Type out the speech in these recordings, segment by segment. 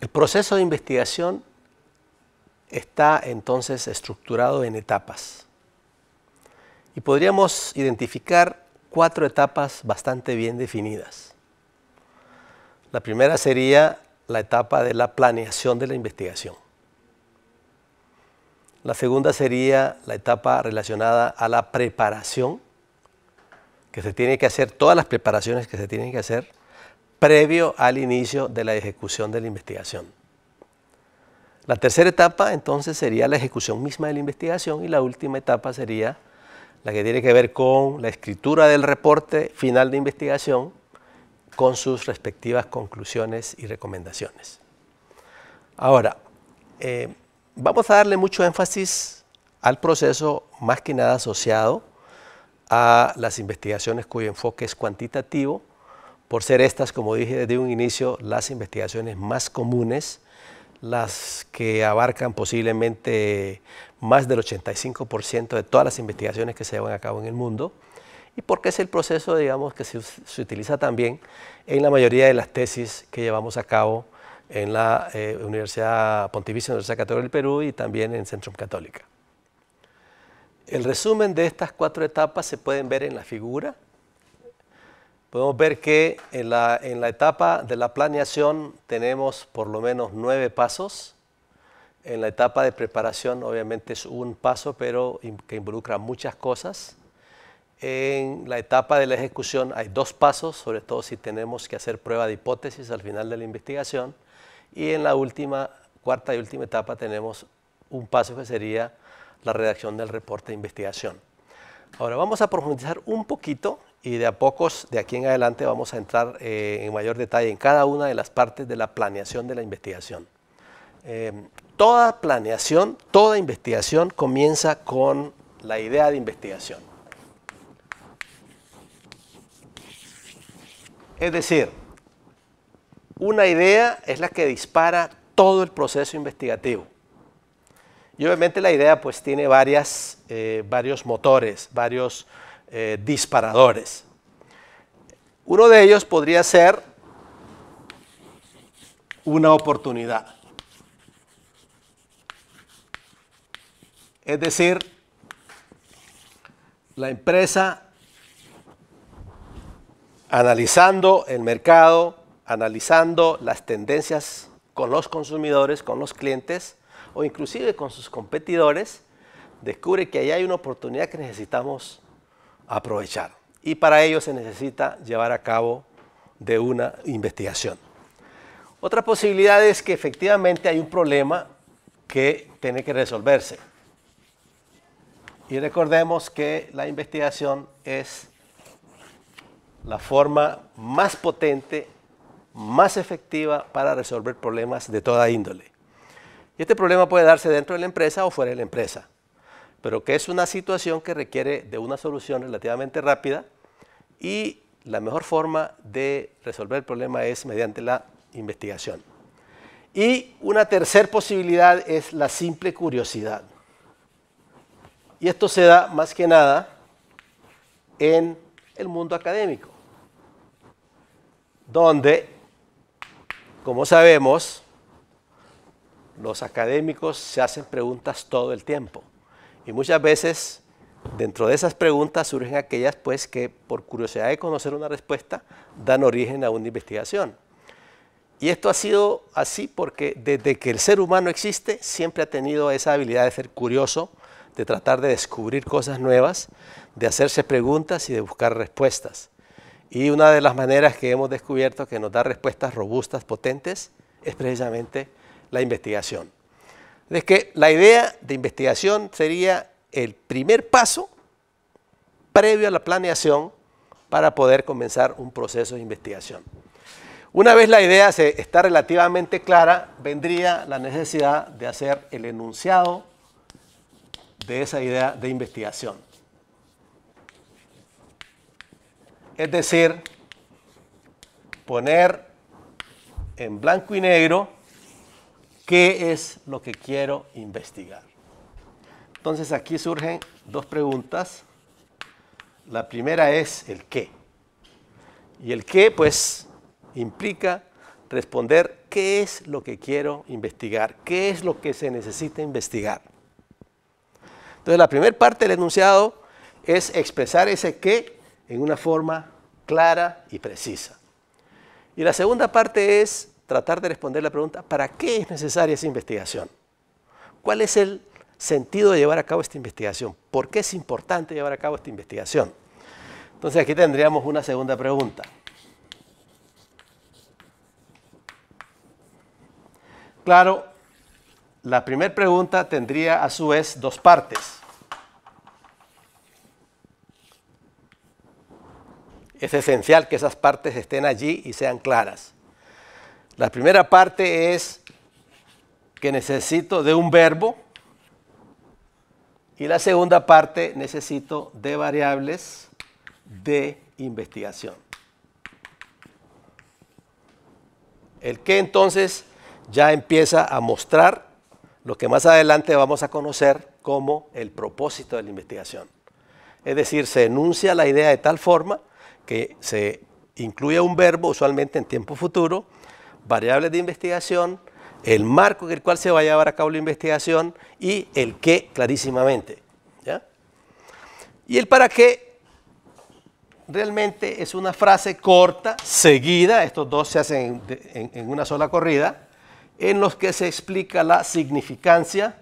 El proceso de investigación está entonces estructurado en etapas. Y podríamos identificar cuatro etapas bastante bien definidas. La primera sería la etapa de la planeación de la investigación. La segunda sería la etapa relacionada a la preparación, que se tiene que hacer, todas las preparaciones que se tienen que hacer previo al inicio de la ejecución de la investigación. La tercera etapa entonces sería la ejecución misma de la investigación y la última etapa sería la que tiene que ver con la escritura del reporte final de investigación con sus respectivas conclusiones y recomendaciones. Ahora, eh, vamos a darle mucho énfasis al proceso más que nada asociado a las investigaciones cuyo enfoque es cuantitativo por ser estas, como dije desde un inicio, las investigaciones más comunes, las que abarcan posiblemente más del 85% de todas las investigaciones que se llevan a cabo en el mundo, y porque es el proceso, digamos, que se, utiliza también en la mayoría de las tesis que llevamos a cabo en la eh, Universidad Pontificia Universidad Católica del Perú y también en Centrum Católica. El resumen de estas cuatro etapas se pueden ver en la figura, podemos ver que en la, en la etapa de la planeación tenemos por lo menos nueve pasos. En la etapa de preparación obviamente es un paso, pero que involucra muchas cosas. En la etapa de la ejecución hay dos pasos, sobre todo si tenemos que hacer prueba de hipótesis al final de la investigación. Y en la última, cuarta y última etapa tenemos un paso que sería la redacción del reporte de investigación. Ahora vamos a profundizar un poquito y de a pocos de aquí en adelante vamos a entrar eh, en mayor detalle en cada una de las partes de la planeación de la investigación. Eh, toda planeación, toda investigación comienza con la idea de investigación. Es decir, una idea es la que dispara todo el proceso investigativo. Y obviamente la idea pues tiene varias, eh, varios motores, varios eh, disparadores. Uno de ellos podría ser una oportunidad. Es decir, la empresa analizando el mercado, analizando las tendencias con los consumidores, con los clientes o inclusive con sus competidores, descubre que ahí hay una oportunidad que necesitamos aprovechar. Y para ello se necesita llevar a cabo de una investigación. Otra posibilidad es que efectivamente hay un problema que tiene que resolverse. Y recordemos que la investigación es la forma más potente, más efectiva para resolver problemas de toda índole. Y este problema puede darse dentro de la empresa o fuera de la empresa pero que es una situación que requiere de una solución relativamente rápida y la mejor forma de resolver el problema es mediante la investigación. Y una tercera posibilidad es la simple curiosidad. Y esto se da más que nada en el mundo académico, donde, como sabemos, los académicos se hacen preguntas todo el tiempo. Y muchas veces dentro de esas preguntas surgen aquellas pues que por curiosidad de conocer una respuesta dan origen a una investigación. Y esto ha sido así porque desde que el ser humano existe siempre ha tenido esa habilidad de ser curioso, de tratar de descubrir cosas nuevas, de hacerse preguntas y de buscar respuestas. Y una de las maneras que hemos descubierto que nos da respuestas robustas, potentes, es precisamente la investigación. Es que la idea de investigación sería el primer paso previo a la planeación para poder comenzar un proceso de investigación. Una vez la idea se está relativamente clara, vendría la necesidad de hacer el enunciado de esa idea de investigación. Es decir, poner en blanco y negro ¿Qué es lo que quiero investigar? Entonces aquí surgen dos preguntas. La primera es el qué. Y el qué pues implica responder qué es lo que quiero investigar, qué es lo que se necesita investigar. Entonces la primera parte del enunciado es expresar ese qué en una forma clara y precisa. Y la segunda parte es tratar de responder la pregunta, ¿para qué es necesaria esa investigación? ¿Cuál es el sentido de llevar a cabo esta investigación? ¿Por qué es importante llevar a cabo esta investigación? Entonces aquí tendríamos una segunda pregunta. Claro, la primera pregunta tendría a su vez dos partes. Es esencial que esas partes estén allí y sean claras. La primera parte es que necesito de un verbo y la segunda parte necesito de variables de investigación. El que entonces ya empieza a mostrar lo que más adelante vamos a conocer como el propósito de la investigación. Es decir, se enuncia la idea de tal forma que se incluye un verbo, usualmente en tiempo futuro, variables de investigación, el marco en el cual se va a llevar a cabo la investigación y el qué clarísimamente. ¿ya? Y el para qué realmente es una frase corta, seguida, estos dos se hacen en, una sola corrida, en los que se explica la significancia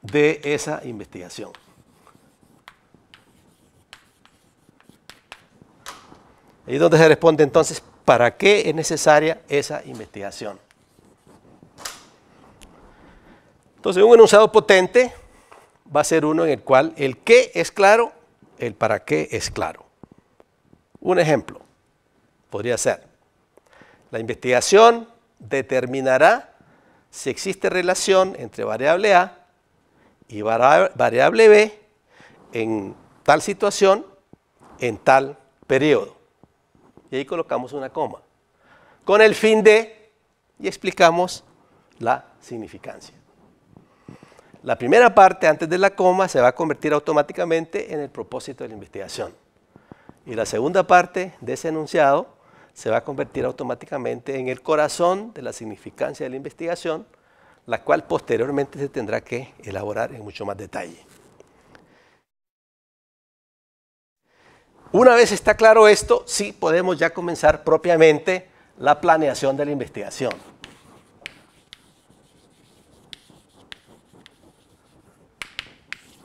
de esa investigación. Ahí es donde se responde entonces para qué es necesaria esa investigación. Entonces, un enunciado potente va a ser uno en el cual el qué es claro, el para qué es claro. Un ejemplo podría ser, la investigación determinará si existe relación entre variable A y variable B en tal situación, en tal periodo y ahí colocamos una coma, con el fin de, y explicamos la significancia. La primera parte antes de la coma se va a convertir automáticamente en el propósito de la investigación. Y la segunda parte de ese enunciado se va a convertir automáticamente en el corazón de la significancia de la investigación, la cual posteriormente se tendrá que elaborar en mucho más detalle. Una vez está claro esto, sí podemos ya comenzar propiamente la planeación de la investigación.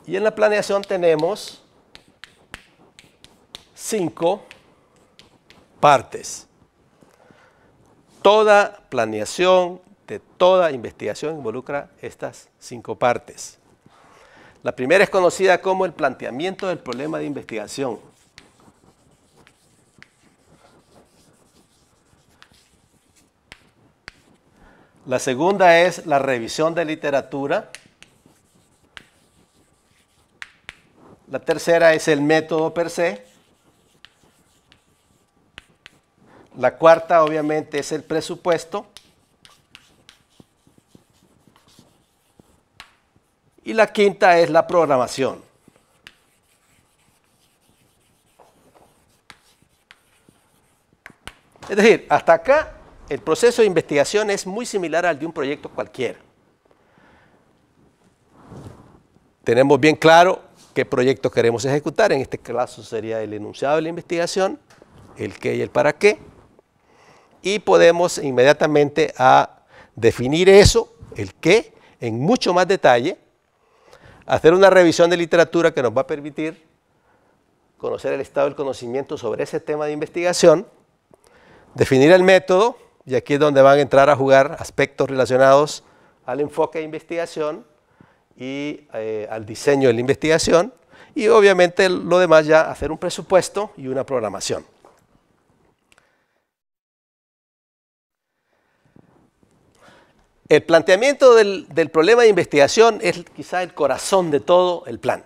Y en la planeación tenemos cinco partes. Toda planeación de toda investigación involucra estas cinco partes. La primera es conocida como el planteamiento del problema de investigación. La segunda es la revisión de literatura. La tercera es el método per se. La cuarta obviamente es el presupuesto. Y la quinta es la programación. Es decir, hasta acá el proceso de investigación es muy similar al de un proyecto cualquiera. Tenemos bien claro qué proyecto queremos ejecutar, en este caso sería el enunciado de la investigación, el qué y el para qué, y podemos inmediatamente a definir eso, el qué, en mucho más detalle, hacer una revisión de literatura que nos va a permitir conocer el estado del conocimiento sobre ese tema de investigación, definir el método, y aquí es donde van a entrar a jugar aspectos relacionados al enfoque de investigación y eh, al diseño de la investigación y obviamente lo demás ya hacer un presupuesto y una programación. El planteamiento del, del, problema de investigación es quizá el corazón de todo el plan,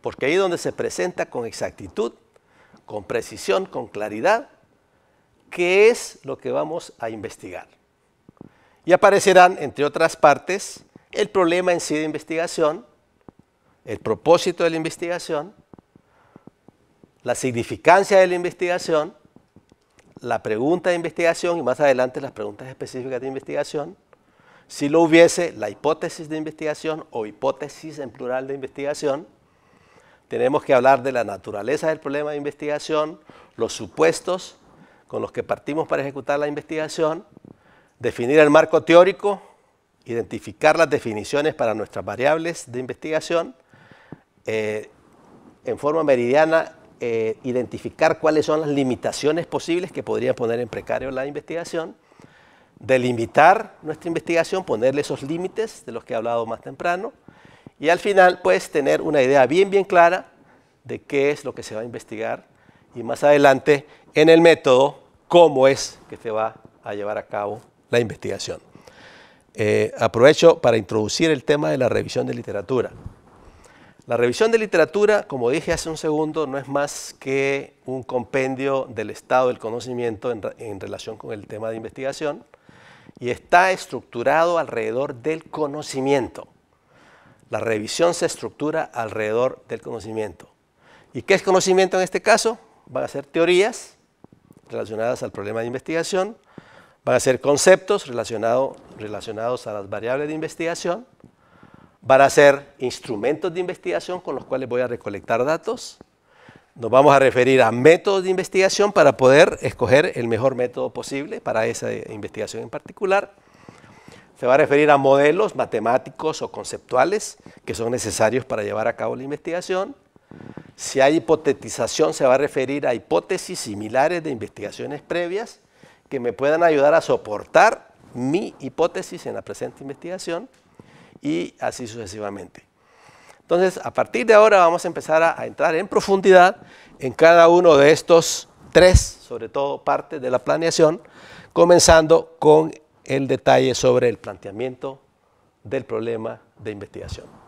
porque ahí es donde se presenta con exactitud, con precisión, con claridad, qué es lo que vamos a investigar. Y aparecerán, entre otras partes, el problema en sí de investigación, el propósito de la investigación, la significancia de la investigación, la pregunta de investigación y más adelante las preguntas específicas de investigación, si lo hubiese, la hipótesis de investigación o hipótesis en plural de investigación, tenemos que hablar de la naturaleza del problema de investigación, los supuestos, con los que partimos para ejecutar la investigación, definir el marco teórico, identificar las definiciones para nuestras variables de investigación, eh, en forma meridiana eh, identificar cuáles son las limitaciones posibles que podrían poner en precario la investigación, delimitar nuestra investigación, ponerle esos límites de los que he hablado más temprano, y al final pues tener una idea bien bien clara de qué es lo que se va a investigar y más adelante en el método cómo es que se va a llevar a cabo la investigación. Eh, aprovecho para introducir el tema de la revisión de literatura. La revisión de literatura, como dije hace un segundo, no es más que un compendio del estado del conocimiento en, en relación con el tema de investigación y está estructurado alrededor del conocimiento. La revisión se estructura alrededor del conocimiento. ¿Y qué es conocimiento en este caso? Van a ser teorías relacionadas al problema de investigación, van a ser conceptos relacionados a las variables de investigación, van a ser instrumentos de investigación con los cuales voy a recolectar datos, nos vamos a referir a métodos de investigación para poder escoger el mejor método posible para esa eh, investigación en particular. Se va a referir a modelos matemáticos o conceptuales que son necesarios para llevar a cabo la investigación. Si hay hipotetización, se va a referir a hipótesis similares de investigaciones previas que me puedan ayudar a soportar mi hipótesis en la presente investigación y así sucesivamente. Entonces, a partir de ahora vamos a empezar a, entrar en profundidad en cada uno de estos tres, sobre todo partes de la planeación, comenzando con el detalle sobre el planteamiento del problema de investigación.